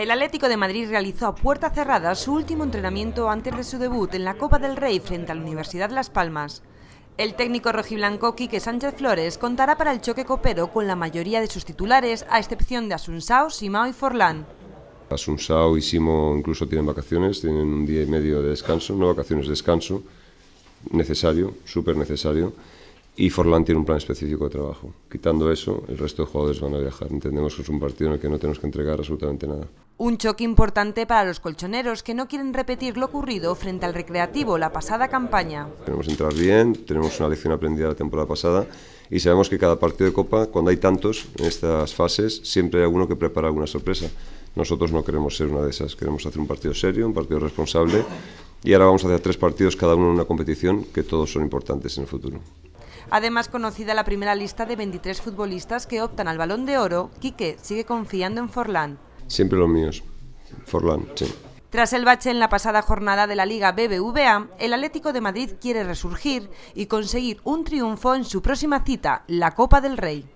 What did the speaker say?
El Atlético de Madrid realizó a puerta cerrada su último entrenamiento antes de su debut en la Copa del Rey frente a la Universidad Las Palmas. El técnico rojiblanco Quique Sánchez Flores contará para el choque copero con la mayoría de sus titulares, a excepción de Asunsao, Simao y Forlán. Asunsao y Simo incluso tienen vacaciones, tienen un día y medio de descanso, no vacaciones, descanso, necesario, súper necesario y Forlán tiene un plan específico de trabajo. Quitando eso, el resto de jugadores van a viajar. Entendemos que es un partido en el que no tenemos que entregar absolutamente nada. Un choque importante para los colchoneros que no quieren repetir lo ocurrido frente al recreativo la pasada campaña. Queremos entrar bien, tenemos una lección aprendida la temporada pasada y sabemos que cada partido de Copa, cuando hay tantos en estas fases, siempre hay alguno que prepara alguna sorpresa. Nosotros no queremos ser una de esas, queremos hacer un partido serio, un partido responsable y ahora vamos a hacer tres partidos cada uno en una competición que todos son importantes en el futuro. Además, conocida la primera lista de 23 futbolistas que optan al balón de oro, Quique sigue confiando en Forlán. Siempre los míos. Forlán, sí. Tras el bache en la pasada jornada de la Liga BBVA, el Atlético de Madrid quiere resurgir y conseguir un triunfo en su próxima cita, la Copa del Rey.